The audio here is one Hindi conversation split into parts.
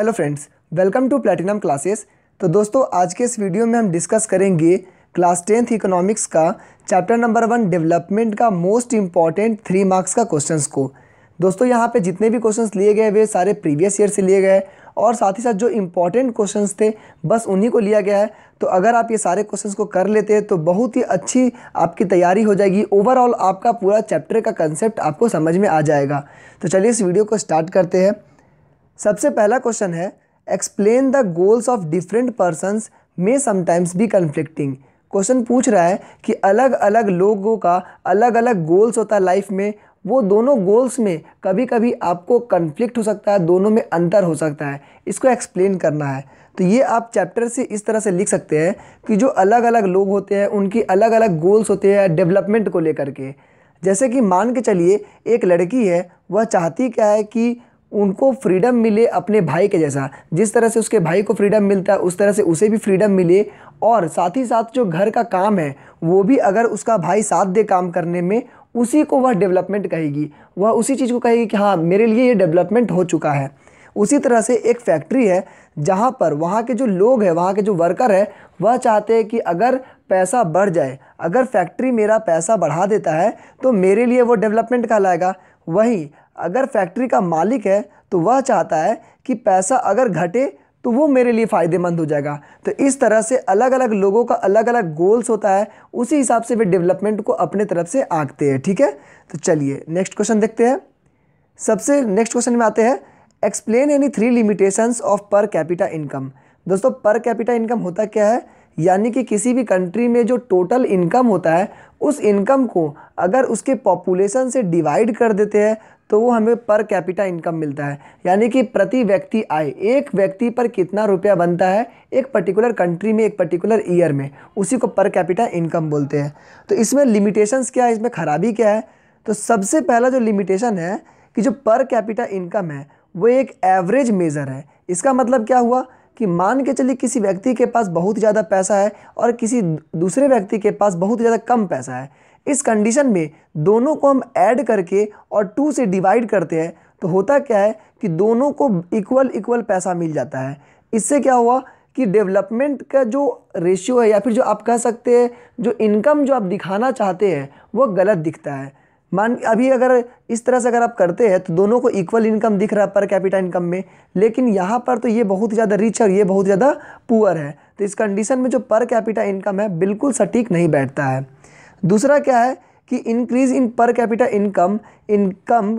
hello friends welcome to platinum classes तो दोस्तों आज के इस वीडियो में हम डिस्कस करेंगे क्लास टेंथ इकोनॉमिक्स का चैप्टर नंबर वन डेवलपमेंट का मोस्ट इंपॉर्टेंट थ्री मार्क्स का क्वेश्चंस को दोस्तों यहाँ पे जितने भी क्वेश्चंस लिए गए वे सारे प्रीवियस ईयर से लिए गए और साथ ही साथ जो इम्पॉर्टेंट क्वेश्चंस थे बस उन्हीं को लिया गया है तो अगर आप ये सारे क्वेश्चंस को कर लेते हैं तो बहुत ही अच्छी आपकी तैयारी हो जाएगी ओवरऑल आपका पूरा चैप्टर का कंसेप्ट आपको समझ में आ जाएगा तो चलिए इस वीडियो को स्टार्ट करते हैं सबसे पहला क्वेश्चन है explain the goals of different persons may sometimes be conflicting question पूछ रहा है कि अलग अलग लोगों का अलग अलग गोल्स होता है लाइफ में वो दोनों गोल्स में कभी कभी आपको कन्फ्लिक्ट हो सकता है दोनों में अंतर हो सकता है इसको एक्सप्लेन करना है तो ये आप चैप्टर से इस तरह से लिख सकते हैं कि जो अलग अलग लोग होते हैं उनकी अलग अलग गोल्स होते हैं डेवलपमेंट को लेकर के जैसे कि मान के चलिए एक लड़की है वह चाहती क्या है कि उनको फ्रीडम मिले अपने भाई के जैसा जिस तरह से उसके भाई को फ्रीडम मिलता है उस तरह से उसे भी फ्रीडम मिले और साथ ही साथ जो घर का काम है वो भी अगर उसका भाई साथ दे काम करने में उसी को वह डेवलपमेंट कहेगी वह उसी चीज़ को कहेगी कि हाँ मेरे लिए ये डेवलपमेंट हो चुका है उसी तरह से एक फैक्ट्री है जहाँ पर वहाँ के जो लोग हैं वहाँ के जो वर्कर है वह चाहते हैं कि अगर पैसा बढ़ जाए अगर फैक्ट्री मेरा पैसा बढ़ा देता है तो मेरे लिए वो डेवलपमेंट कहलाएगा वहीं अगर फैक्ट्री का मालिक है तो वह चाहता है कि पैसा अगर घटे तो वो मेरे लिए फ़ायदेमंद हो जाएगा तो इस तरह से अलग अलग लोगों का अलग अलग गोल्स होता है उसी हिसाब से वे डेवलपमेंट को अपने तरफ से आंकते हैं ठीक है तो चलिए नेक्स्ट क्वेश्चन देखते हैं सबसे नेक्स्ट क्वेश्चन में आते हैं explain any three limitations of per capita income दोस्तों पर कैपिटा इनकम होता क्या है यानी कि किसी भी कंट्री में जो टोटल इनकम होता है उस इनकम को अगर उसके पॉपुलेशन से डिवाइड कर देते हैं तो वो हमें पर कैपिटा इनकम मिलता है यानी कि प्रति व्यक्ति आय एक व्यक्ति पर कितना रुपया बनता है एक पर्टिकुलर कंट्री में एक पर्टिकुलर ईयर में उसी को पर कैपिटा इनकम बोलते हैं तो इसमें लिमिटेशंस क्या है इसमें खराबी क्या है तो सबसे पहला जो लिमिटेशन है कि जो पर कैपिटा इनकम है वो एक एवरेज मेज़र है इसका मतलब क्या हुआ कि मान के चलिए किसी व्यक्ति के पास बहुत ज़्यादा पैसा है और किसी दूसरे व्यक्ति के पास बहुत ज़्यादा कम पैसा है इस कंडीशन में दोनों को हम ऐड करके और टू से डिवाइड करते हैं तो होता क्या है कि दोनों को इक्वल इक्वल पैसा मिल जाता है इससे क्या हुआ कि डेवलपमेंट का जो रेशियो है या फिर जो आप कह सकते हैं जो इनकम जो आप दिखाना चाहते हैं वो गलत दिखता है मान अभी अगर इस तरह से अगर आप करते हैं तो दोनों को इक्वल इनकम दिख रहा है पर कैपिटा इनकम में लेकिन यहाँ पर तो ये बहुत ज़्यादा रिच है और ये बहुत ज़्यादा पुअर है तो इस कंडीशन में जो पर कैपिटा इनकम है बिल्कुल सटीक नहीं बैठता है दूसरा क्या है कि increase in per capita income income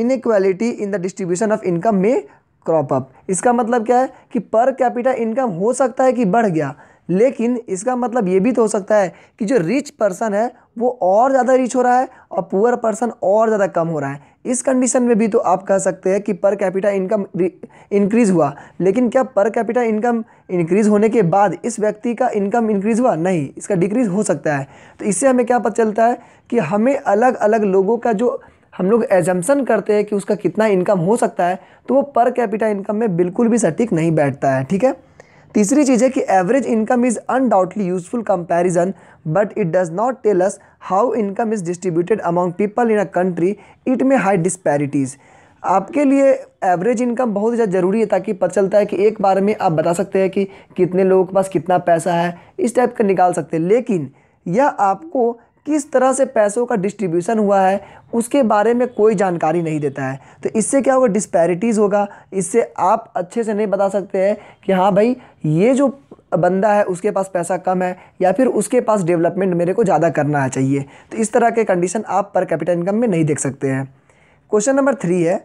inequality in the distribution of income may crop up इसका मतलब क्या है कि पर कैपिटा इनकम हो सकता है कि बढ़ गया लेकिन इसका मतलब ये भी तो हो सकता है कि जो रिच पर्सन है वो और ज़्यादा रिच हो रहा है और पुअर पर्सन और ज़्यादा कम हो रहा है इस कंडीशन में भी तो आप कह सकते हैं कि पर कैपिटा इनकम इंक्रीज़ हुआ लेकिन क्या पर कैपिटा इनकम इंक्रीज़ होने के बाद इस व्यक्ति का इनकम इंक्रीज़ हुआ नहीं इसका डिक्रीज़ हो सकता है तो इससे हमें क्या पता चलता है कि हमें अलग अलग लोगों का जो हम लोग एजम्सन करते हैं कि उसका कितना इनकम हो सकता है तो वो पर कैपिटा इनकम में बिल्कुल भी सटीक नहीं बैठता है ठीक है तीसरी चीज़ है कि average income is undoubtedly useful comparison but it does not tell us how income is distributed among people in a country it may hide disparities आपके लिए एवरेज इनकम बहुत ज़्यादा ज़रूरी है ताकि पता चलता है कि एक बार में आप बता सकते हैं कि कितने लोगों के पास कितना पैसा है इस टाइप का निकाल सकते हैं लेकिन यह आपको किस तरह से पैसों का डिस्ट्रीब्यूशन हुआ है उसके बारे में कोई जानकारी नहीं देता है तो इससे क्या होगा डिस्पैरिटीज़ होगा इससे आप अच्छे से नहीं बता सकते हैं कि हाँ भाई ये जो बंदा है उसके पास पैसा कम है या फिर उसके पास डेवलपमेंट मेरे को ज़्यादा करना है चाहिए तो इस तरह के कंडीशन आप पर कैपिटल इनकम में नहीं देख सकते हैं क्वेश्चन नंबर थ्री है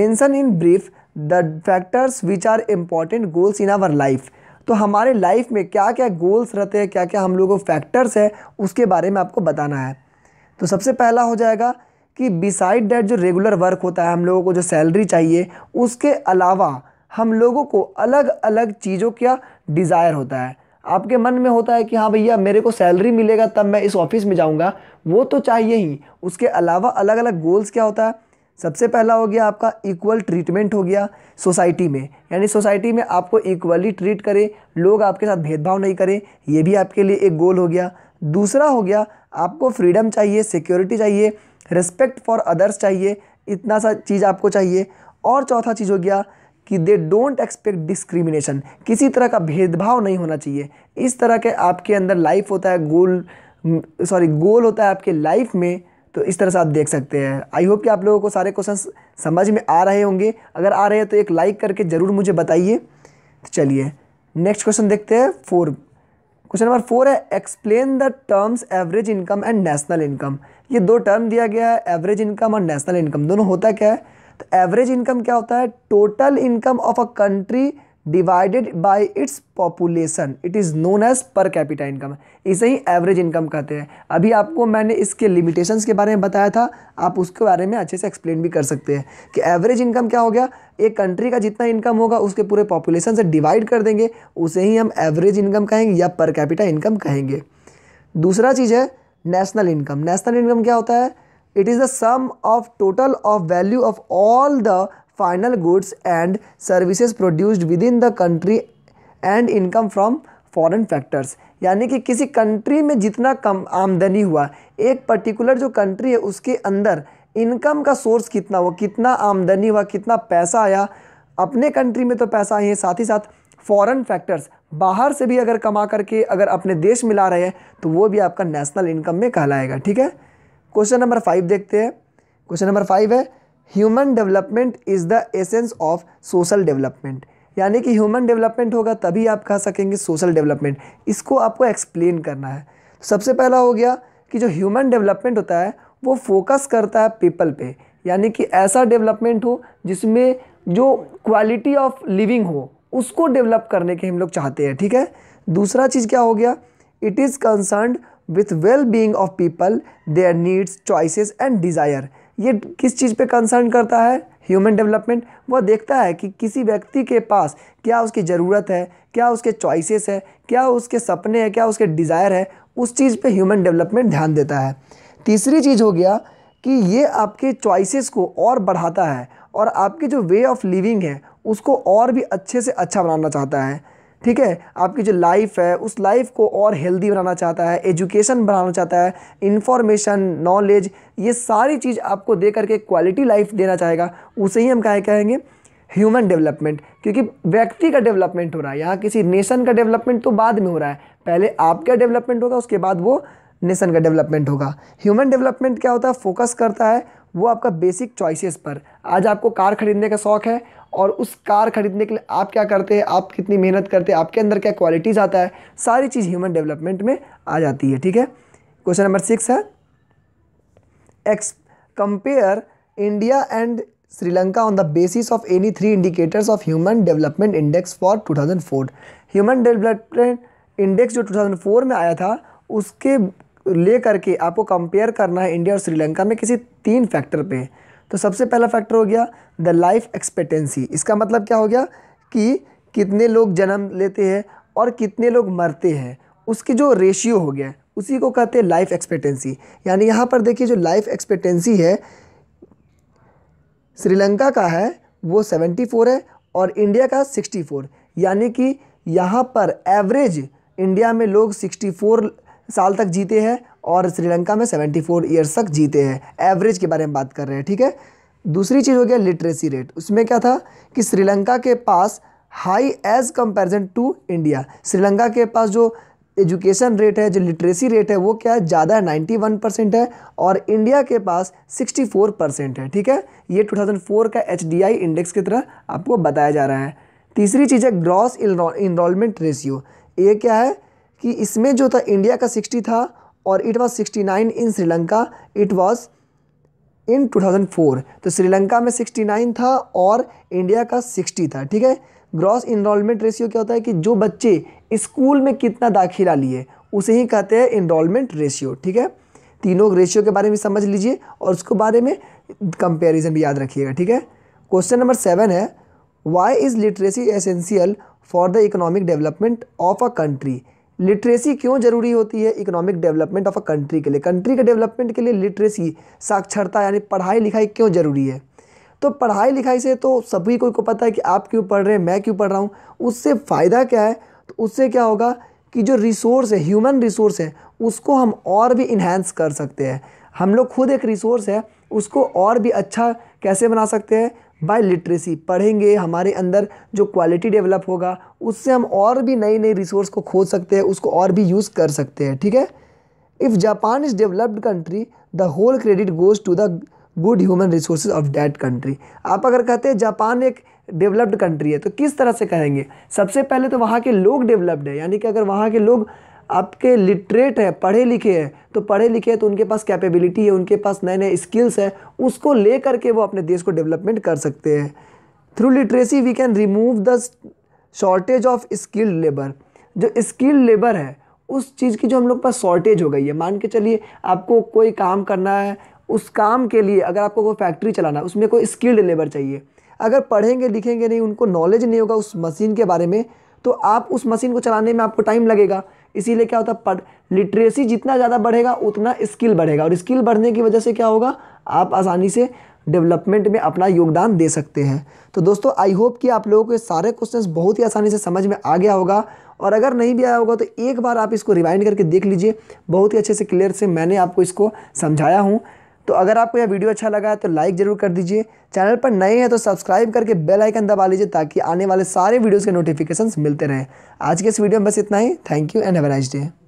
mention in brief the factors which are important goals in our life तो हमारे लाइफ में क्या क्या गोल्स रहते हैं क्या क्या हम लोगों को फैक्टर्स है उसके बारे में आपको बताना है तो सबसे पहला हो जाएगा कि बिसाइड डैट जो रेगुलर वर्क होता है हम लोगों को जो सैलरी चाहिए उसके अलावा हम लोगों को अलग अलग चीज़ों का डिज़ायर होता है आपके मन में होता है कि हाँ भैया मेरे को सैलरी मिलेगा तब मैं इस ऑफिस में जाऊँगा वो तो चाहिए ही उसके अलावा अलग अलग गोल्स क्या होता है सबसे पहला हो गया आपका इक्वल ट्रीटमेंट हो गया सोसाइटी में यानी सोसाइटी में आपको इक्वली ट्रीट करें लोग आपके साथ भेदभाव नहीं करें ये भी आपके लिए एक गोल हो गया दूसरा हो गया आपको फ्रीडम चाहिए सिक्योरिटी चाहिए रिस्पेक्ट फॉर अदर्स चाहिए इतना सा चीज़ आपको चाहिए और चौथा चीज़ हो गया कि दे डोंट एक्सपेक्ट डिस्क्रिमिनेशन किसी तरह का भेदभाव नहीं होना चाहिए इस तरह के आपके अंदर लाइफ होता है गोल सॉरी गोल होता है आपके लाइफ में तो इस तरह से आप देख सकते हैं आई होप कि आप लोगों को सारे क्वेश्चन समझ में आ रहे होंगे अगर आ रहे हैं तो एक लाइक करके ज़रूर मुझे बताइए तो चलिए नेक्स्ट क्वेश्चन देखते हैं फोर क्वेश्चन नंबर फोर है explain the terms average income and national income ये दो टर्म दिया गया है एवरेज इनकम और नेशनल इनकम दोनों होता क्या है तो एवरेज इनकम क्या होता है total income of a country divided by its population it is known as per capita income इसे ही एवरेज इनकम कहते हैं अभी आपको मैंने इसके लिमिटेशंस के बारे में बताया था आप उसके बारे में अच्छे से एक्सप्लेन भी कर सकते हैं कि एवरेज इनकम क्या हो गया एक कंट्री का जितना इनकम होगा उसके पूरे पॉपुलेशन से डिवाइड कर देंगे उसे ही हम एवरेज इनकम कहेंगे या पर कैपिटा इनकम कहेंगे दूसरा चीज़ है नेशनल इनकम नेशनल इनकम क्या होता है it is the sum of total of value of all the final goods and services produced within the country and income from foreign factors यानी कि किसी कंट्री में जितना कम आमदनी हुआ एक पर्टिकुलर जो कंट्री है उसके अंदर इनकम का सोर्स कितना हुआ कितना आमदनी हुआ कितना पैसा आया अपने कंट्री में तो पैसा आए साथ ही साथ फॉरेन फैक्टर्स बाहर से भी अगर कमा करके अगर अपने देश में ला रहे हैं तो वो भी आपका नेशनल इनकम में कहलाएगा ठीक है क्वेश्चन नंबर फाइव देखते हैं क्वेश्चन नंबर फाइव है human development is the essence of social development यानी कि ह्यूमन डेवलपमेंट होगा तभी आप कह सकेंगे सोशल डेवलपमेंट इसको आपको एक्सप्लेन करना है तो सबसे पहला हो गया कि जो ह्यूमन डेवलपमेंट होता है वो फोकस करता है पीपल पे यानी कि ऐसा डेवलपमेंट हो जिसमें जो क्वालिटी ऑफ लिविंग हो उसको डेवलप करने के हम लोग चाहते हैं ठीक है दूसरा चीज़ क्या हो गया it is concern with well being of people their needs choices and desire ये किस चीज़ पे कंसर्न करता है ह्यूमन डेवलपमेंट वह देखता है कि किसी व्यक्ति के पास क्या उसकी ज़रूरत है क्या उसके चॉइसेस है क्या उसके सपने हैं क्या उसके डिज़ायर है उस चीज़ पे ह्यूमन डेवलपमेंट ध्यान देता है तीसरी चीज़ हो गया कि ये आपके चॉइसेस को और बढ़ाता है और आपके जो वे ऑफ लिविंग है उसको और भी अच्छे से अच्छा बनाना चाहता है ठीक है आपकी जो लाइफ है उस लाइफ को और हेल्दी बनाना चाहता है एजुकेशन बनाना चाहता है इन्फॉर्मेशन नॉलेज ये सारी चीज़ आपको दे करके क्वालिटी लाइफ देना चाहेगा उसे ही हम क्या कहेंगे ह्यूमन डेवलपमेंट क्योंकि व्यक्ति का डेवलपमेंट हो रहा है यहाँ किसी नेशन का डेवलपमेंट तो बाद में हो रहा है पहले आपका डेवलपमेंट होगा उसके बाद वो नेशन का डेवलपमेंट होगा ह्यूमन डेवलपमेंट क्या होता है फोकस करता है वो आपका बेसिक चॉइसेस पर आज आपको कार खरीदने का शौक़ है और उस कार ख़रीदने के लिए आप क्या करते हैं आप कितनी मेहनत करते हैं आपके अंदर क्या क्वालिटीज़ आता है सारी चीज़ ह्यूमन डेवलपमेंट में आ जाती है ठीक है क्वेश्चन नंबर सिक्स है एक्स compare India and Sri Lanka on the basis of any three indicators of human development index for two human development index जो टू में आया था उसके ले करके आपको कंपेयर करना है इंडिया और श्रीलंका में किसी तीन फैक्टर पे तो सबसे पहला फैक्टर हो गया द लाइफ एक्सपेक्टेंसी इसका मतलब क्या हो गया कि कितने लोग जन्म लेते हैं और कितने लोग मरते हैं उसकी जो रेशियो हो गया उसी को कहते हैं लाइफ एक्सपेक्टेंसी यानी यहाँ पर देखिए जो लाइफ एक्सपेक्टेंसी है श्रीलंका का है वो 74 है और इंडिया का 64 यानी कि यहाँ पर एवरेज इंडिया में लोग 64 साल तक जीते हैं और श्रीलंका में 74 ईयर्स तक जीते हैं एवरेज के बारे में बात कर रहे हैं ठीक है दूसरी चीज़ हो गया लिटरेसी रेट उसमें क्या था कि श्रीलंका के पास high as comparison to India Sri Lanka के पास जो एजुकेशन रेट है जो लिटरेसी रेट है वो क्या है ज़्यादा है नाइन्टी वन परसेंट है और इंडिया के पास सिक्सटी फोर परसेंट है ठीक है ये टू थाउजेंड फोर का एच डी आई इंडेक्स की तरह आपको बताया जा रहा है तीसरी चीज़ है ग्रॉस इनरोलमेंट रेशियो ये क्या है कि इसमें जो था इंडिया का सिक्सटी था और it sixty nine in Sri Lanka it was in 2004 तो श्रीलंका में 69 था और इंडिया का 60 था ठीक है ग्रॉस इनरोलमेंट रेशियो क्या होता है कि जो बच्चे स्कूल में कितना दाखिला लिए उसे ही कहते हैं इनरोलमेंट रेशियो ठीक है तीनों रेशियो के बारे में समझ लीजिए और उसके बारे में कंपेरिजन भी याद रखिएगा ठीक है क्वेश्चन नंबर सेवन है why is literacy essential for the economic development of a country literacy क्यों जरूरी होती है economic development of a country के लिए कंट्री के डेवलपमेंट के लिए लिटरेसी साक्षरता यानी पढ़ाई लिखाई क्यों ज़रूरी है तो पढ़ाई लिखाई से तो सभी को को पता है कि आप क्यों पढ़ रहे हैं मैं क्यों पढ़ रहा हूँ उससे फ़ायदा क्या है तो उससे क्या होगा कि जो रिसोर्स है ह्यूमन रिसोर्स है उसको हम और भी इन्हेंस कर सकते हैं हम लोग खुद एक रिसोर्स है उसको और भी अच्छा कैसे बना सकते हैं बाय लिटरेसी पढ़ेंगे हमारे अंदर जो क्वालिटी डेवलप होगा उससे हम और भी नई नई रिसोर्स को खोज सकते हैं उसको और भी यूज़ कर सकते हैं ठीक है if Japan is developed country the whole credit goes to the good human resource of that country आप अगर कहते हैं जापान एक डेवलप्ड कंट्री है तो किस तरह से कहेंगे सबसे पहले तो वहाँ के लोग डेवलप्ड है यानी कि अगर वहाँ के लोग आपके लिटरेट है पढ़े लिखे हैं तो पढ़े लिखे हैं तो उनके पास कैपेबिलिटी है उनके पास नए नए स्किल्स हैं उसको ले करके वो अपने देश को डेवलपमेंट कर सकते हैं through literacy we can remove the shortage of skilled labour जो स्किल्ड लेबर है उस चीज़ की जो हम लोग पास शॉर्टेज हो गई है मान के चलिए आपको कोई काम करना है उस काम के लिए अगर आपको कोई फैक्ट्री चलाना है उसमें कोई स्किल्ड लेबर चाहिए अगर पढ़ेंगे लिखेंगे नहीं उनको नॉलेज नहीं होगा उस मशीन के बारे में तो आप उस मशीन को चलाने में आपको टाइम लगेगा इसीलिए क्या होता है पढ़ लिटरेसी जितना ज़्यादा बढ़ेगा उतना स्किल बढ़ेगा और स्किल बढ़ने की वजह से क्या होगा आप आसानी से डेवलपमेंट में अपना योगदान दे सकते हैं तो दोस्तों आई होप कि आप लोगों को सारे क्वेश्चंस बहुत ही आसानी से समझ में आ गया होगा और अगर नहीं भी आया होगा तो एक बार आप इसको रिवाइंड करके देख लीजिए बहुत ही अच्छे से क्लियर से मैंने आपको इसको समझाया हूँ तो अगर आपको यह वीडियो अच्छा लगा है तो लाइक ज़रूर कर दीजिए चैनल पर नए हैं तो सब्सक्राइब करके बेल आइकन दबा लीजिए ताकि आने वाले सारे वीडियोज़ के नोटिफिकेशंस मिलते रहें आज के इस वीडियो में बस इतना ही thank you and have nice day